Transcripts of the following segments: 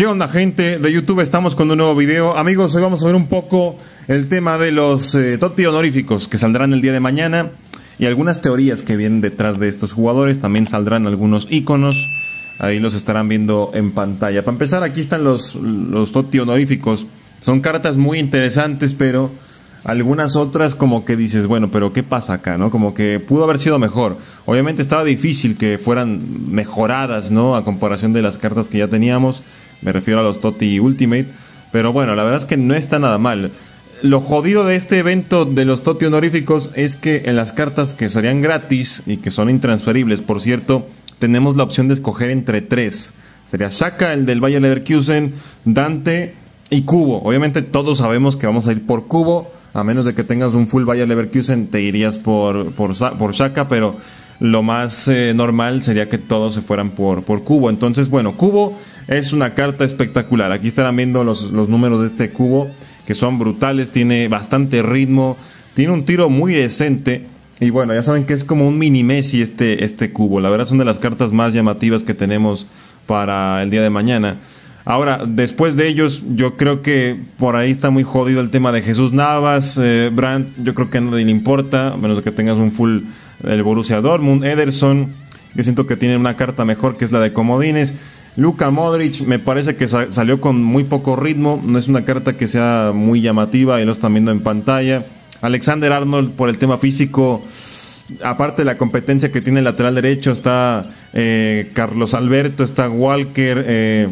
¿Qué onda gente de YouTube? Estamos con un nuevo video. Amigos, hoy vamos a ver un poco el tema de los eh, honoríficos que saldrán el día de mañana y algunas teorías que vienen detrás de estos jugadores. También saldrán algunos iconos. Ahí los estarán viendo en pantalla. Para empezar, aquí están los, los Totti honoríficos. Son cartas muy interesantes, pero algunas otras como que dices, bueno, pero ¿qué pasa acá? ¿No? Como que pudo haber sido mejor. Obviamente estaba difícil que fueran mejoradas, ¿no? A comparación de las cartas que ya teníamos. Me refiero a los Toti Ultimate. Pero bueno, la verdad es que no está nada mal. Lo jodido de este evento de los Toti honoríficos es que en las cartas que serían gratis y que son intransferibles, por cierto, tenemos la opción de escoger entre tres. Sería Shaka, el del Bayer Leverkusen, Dante y Cubo. Obviamente todos sabemos que vamos a ir por Cubo. A menos de que tengas un full Bayer Leverkusen, te irías por, por, por Shaka, pero lo más eh, normal sería que todos se fueran por, por cubo. Entonces, bueno, cubo es una carta espectacular. Aquí estarán viendo los, los números de este cubo, que son brutales, tiene bastante ritmo, tiene un tiro muy decente. Y bueno, ya saben que es como un mini Messi este, este cubo. La verdad es una de las cartas más llamativas que tenemos para el día de mañana. Ahora, después de ellos, yo creo que por ahí está muy jodido el tema de Jesús Navas, eh, brand Brandt, yo creo que a nadie le importa, a menos que tengas un full el Borussia Dortmund, Ederson, yo siento que tiene una carta mejor que es la de Comodines. Luka Modric me parece que salió con muy poco ritmo, no es una carta que sea muy llamativa y lo están viendo en pantalla. Alexander Arnold por el tema físico, aparte de la competencia que tiene el lateral derecho, está eh, Carlos Alberto, está Walker, eh,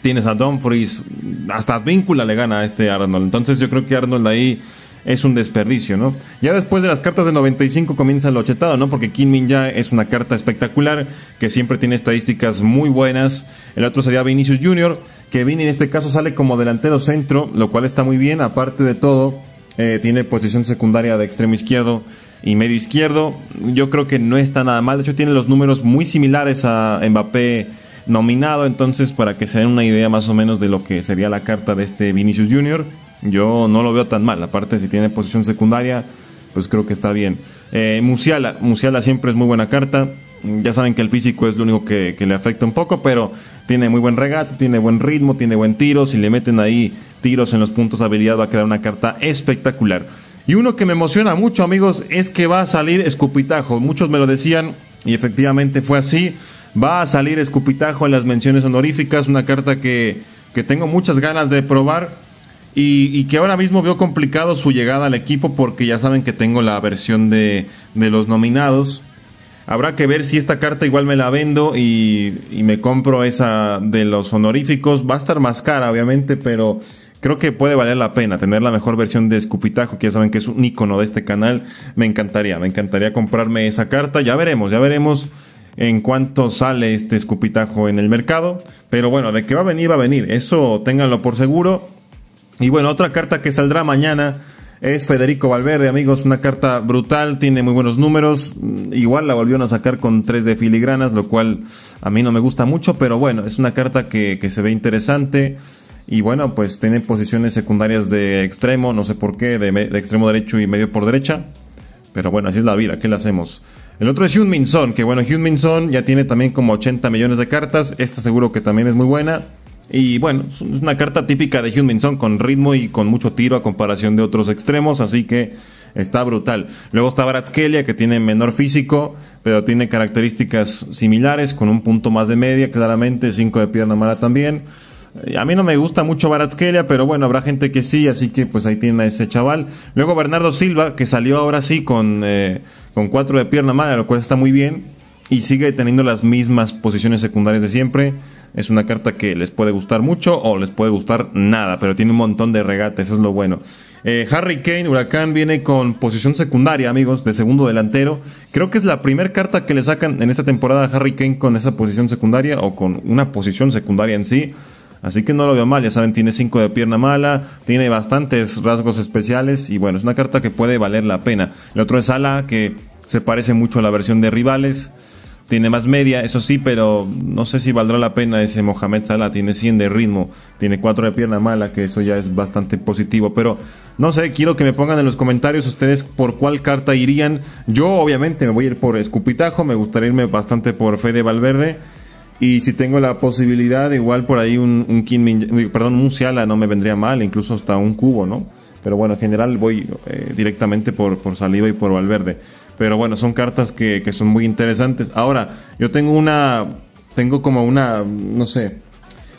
tienes a Dumfries, hasta Víncula le gana a este Arnold. Entonces yo creo que Arnold ahí es un desperdicio, ¿no? Ya después de las cartas del 95 comienza lo chetado, ¿no? Porque Kim Min ya es una carta espectacular, que siempre tiene estadísticas muy buenas. El otro sería Vinicius Jr., que viene en este caso sale como delantero centro, lo cual está muy bien. Aparte de todo, eh, tiene posición secundaria de extremo izquierdo y medio izquierdo. Yo creo que no está nada mal. De hecho, tiene los números muy similares a Mbappé nominado. Entonces, para que se den una idea más o menos de lo que sería la carta de este Vinicius Jr. Yo no lo veo tan mal. Aparte, si tiene posición secundaria, pues creo que está bien. Eh, Muciala Musiala, siempre es muy buena carta. Mm, ya saben que el físico es lo único que, le afecta un poco, pero tiene muy buen regate, tiene buen ritmo, tiene buen tiro. Si le meten ahí tiros en los puntos de habilidad, va a quedar una carta espectacular. Y uno que me emociona mucho, amigos, es que va a salir escupitajo. Muchos me lo decían y efectivamente fue así. Va a salir escupitajo en las menciones honoríficas, una carta que, que tengo muchas ganas de probar y, que ahora mismo veo complicado su llegada al equipo porque ya saben que tengo la versión de, los nominados. Habrá que ver si esta carta igual me la vendo y, me compro esa de los honoríficos. Va a estar más cara, obviamente, pero creo que puede valer la pena tener la mejor versión de Escupitajo, que ya saben que es un icono de este canal. Me encantaría, me encantaría comprarme esa carta. Ya veremos, ya veremos en cuánto sale este Escupitajo en el mercado. Pero bueno, de que va a venir, va a venir. Eso ténganlo por seguro. Y bueno, otra carta que saldrá mañana es Federico Valverde, amigos. Una carta brutal, tiene muy buenos números. Mm, igual la volvieron a sacar con 3 de filigranas, lo cual a mí no me gusta mucho, pero bueno, es una carta que, se ve interesante. Y bueno, pues tiene posiciones secundarias de extremo, no sé por qué, de, extremo derecho y medio por derecha. Pero bueno, así es la vida, ¿qué le hacemos? El otro es Hyun Min Son, que bueno, Hyun Min Son ya tiene también como 80 millones de cartas. Esta seguro que también es muy buena. Y bueno, es una carta típica de Hugh con ritmo y con mucho tiro a comparación de otros extremos, así que está brutal. Luego está Baratskelia, que tiene menor físico, pero tiene características similares, con un punto más de media, claramente, Cinco de pierna mala también. A mí no me gusta mucho Baratskelia, pero bueno, habrá gente que sí, así que pues ahí tiene a ese chaval. Luego Bernardo Silva, que salió ahora sí con, eh, con cuatro de pierna mala, lo cual está muy bien, y sigue teniendo las mismas posiciones secundarias de siempre. Es una carta que les puede gustar mucho o les puede gustar nada, pero tiene un montón de regate, eso es lo bueno. Eh, Harry Kane, Huracán, viene con posición secundaria, amigos, de segundo delantero. Creo que es la primera carta que le sacan en esta temporada a Harry Kane con esa posición secundaria o con una posición secundaria en sí. Así que no lo veo mal, ya saben, tiene 5 de pierna mala, tiene bastantes rasgos especiales y bueno, es una carta que puede valer la pena. El otro es Ala, que se parece mucho a la versión de rivales. Tiene más media, eso sí, pero no sé si valdrá la pena ese Mohamed Salah. Tiene 100 de ritmo, tiene 4 de pierna mala, que eso ya es bastante positivo. Pero no sé, quiero que me pongan en los comentarios ustedes por cuál carta irían. Yo obviamente me voy a ir por Escupitajo, me gustaría irme bastante por Fede Valverde. Y si tengo la posibilidad, igual por ahí un, un perdón, un no me vendría mal, incluso hasta un cubo, ¿no? Pero bueno, en general voy eh, directamente por, por Saliva y por Valverde. Pero bueno, son cartas que, que son muy interesantes. Ahora, yo tengo una. Tengo como una. No sé.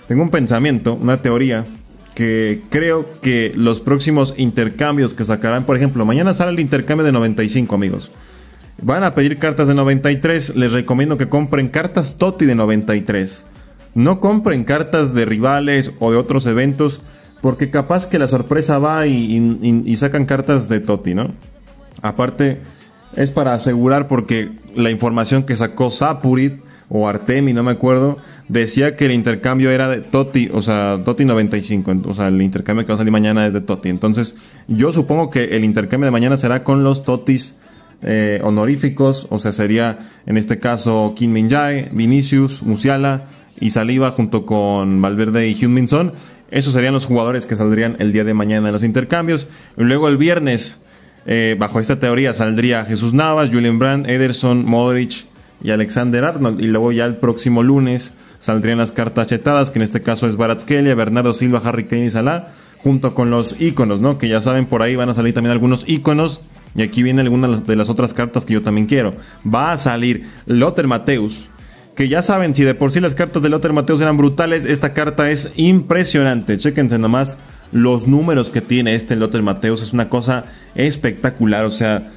Tengo un pensamiento, una teoría que creo que los próximos intercambios que sacarán, por ejemplo, mañana sale el intercambio de 95, amigos. Van a pedir cartas de 93, les recomiendo que compren cartas Toti de 93. No compren cartas de rivales o de otros eventos, porque capaz que la sorpresa va y, y sacan cartas de Toti, ¿no? Aparte, es para asegurar porque la información que sacó Sapurit o Artemi, no me acuerdo, decía que el intercambio era de Toti, o sea, Toti 95, o sea, el intercambio que va a salir mañana es de Toti. Entonces, yo supongo que el intercambio de mañana será con los Totis eh, honoríficos, o sea, sería en este caso Kim Min Jae, Vinicius, Musiala y Saliba junto con Valverde y Hyun Son. Esos serían los jugadores que saldrían el día de mañana en los intercambios. luego el viernes eh, bajo esta teoría saldría Jesús Navas, Julian Brandt, Ederson, Modric y Alexander Arnold. Y luego ya el próximo lunes saldrían las cartas chetadas, que en este caso es Baratskelia, Bernardo Silva, Harry Kane y Salah, junto con los íconos, ¿no? Que ya saben, por ahí van a salir también algunos íconos. Y aquí viene alguna de las otras cartas que yo también quiero. Va a salir Lothar Mateus, que ya saben, si de por sí las cartas de Lothar Mateus eran brutales, esta carta es impresionante. chequense nomás los números que tiene este Loter Mateus es una cosa espectacular. O sea,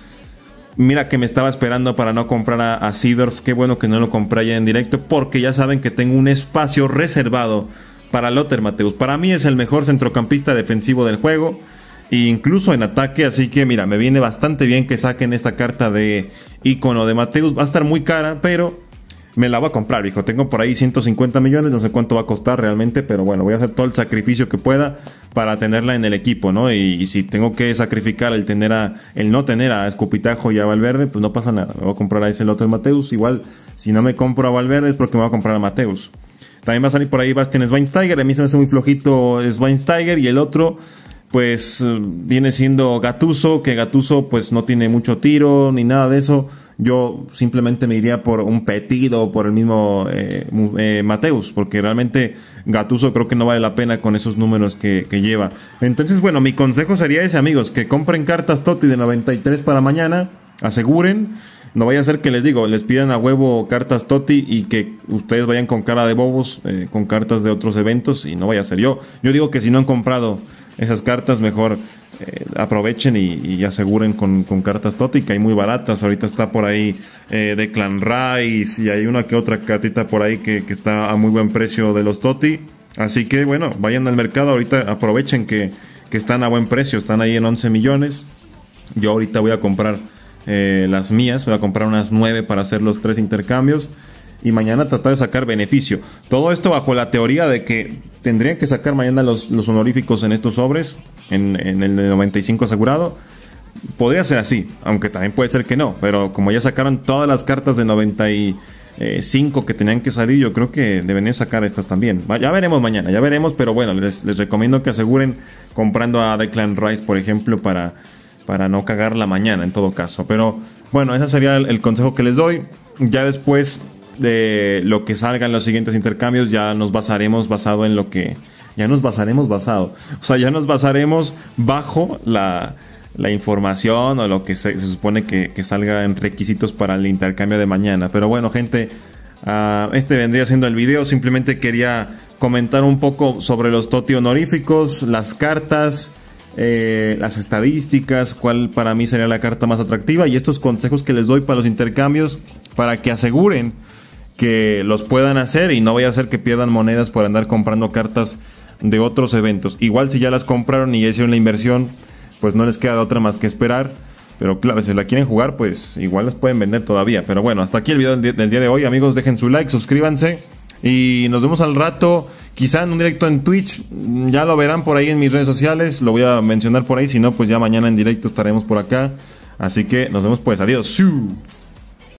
mira que me estaba esperando para no comprar a, a Qué bueno que no lo compré ya en directo, porque ya saben que tengo un espacio reservado para Loter Mateus. Para mí es el mejor centrocampista defensivo del juego. E incluso en ataque, así que mira, me viene bastante bien que saquen esta carta de icono de Mateus. Va a estar muy cara, pero me la voy a comprar, hijo. Tengo por ahí 150 millones, no sé cuánto va a costar realmente, pero bueno, voy a hacer todo el sacrificio que pueda para tenerla en el equipo, ¿no? Y, si tengo que sacrificar el tener a, el no tener a Escupitajo y a Valverde, pues no pasa nada. Me voy a comprar a ese el otro Mateus. Igual, si no me compro a Valverde es porque me voy a comprar a Mateus. También va a salir por ahí Bastian Schweinsteiger. A mí se me hace muy flojito Schweinsteiger y el otro pues eh, viene siendo Gatuso, que Gatuso pues no tiene mucho tiro ni nada de eso yo simplemente me iría por un petido o por el mismo eh, eh, Mateus, porque realmente Gatuso creo que no vale la pena con esos números que, lleva. Entonces, bueno, mi consejo sería ese, amigos, que compren cartas Toti de 93 para mañana, aseguren. No vaya a ser que les digo, les pidan a huevo cartas Toti y que ustedes vayan con cara de bobos, eh, con cartas de otros eventos y no vaya a ser yo. Yo digo que si no han comprado esas cartas, mejor eh, aprovechen y, aseguren con, cartas Toti, que hay muy baratas. Ahorita está por ahí eh, de Clan Rice y hay una que otra cartita por ahí que, está a muy buen precio de los Toti. Así que bueno, vayan al mercado. Ahorita aprovechen que, están a buen precio, están ahí en 11 millones. Yo ahorita voy a comprar eh, las mías, voy a comprar unas 9 para hacer los tres intercambios y mañana tratar de sacar beneficio. Todo esto bajo la teoría de que tendrían que sacar mañana los honoríficos en estos sobres en, el de 95 asegurado. Podría ser así, aunque también puede ser que no, pero como ya sacaron todas las cartas de 95 que tenían que salir, yo creo que deben sacar estas también. Ya veremos mañana, ya veremos, pero bueno, les, recomiendo que aseguren comprando a Declan Rice, por ejemplo, para, para no cagar la mañana en todo caso. Pero bueno, ese sería el, el consejo que les doy. Ya después de lo que salgan los siguientes intercambios, ya nos basaremos basado en lo que ya nos basaremos basado. O sea, ya nos basaremos bajo la, información o lo que se, supone que, salga en requisitos para el intercambio de mañana. Pero bueno, gente, ah, este vendría siendo el video. Simplemente quería comentar un poco sobre los toti honoríficos, las cartas. Eh, las estadísticas, cuál para mí sería la carta más atractiva y estos consejos que les doy para los intercambios para que aseguren que los puedan hacer y no vaya a ser que pierdan monedas por andar comprando cartas de otros eventos. Igual si ya las compraron y ya hicieron la inversión, pues no les queda otra más que esperar. Pero claro, si la quieren jugar, pues igual las pueden vender todavía. Pero bueno, hasta aquí el video del día de hoy. Amigos, dejen su like, suscríbanse. Y nos vemos al rato, quizá en un directo en Twitch. Mm, ya lo verán por ahí en mis redes sociales. Lo voy a mencionar por ahí. Si no, pues ya mañana en directo estaremos por acá. Así que nos vemos pues. Adiós.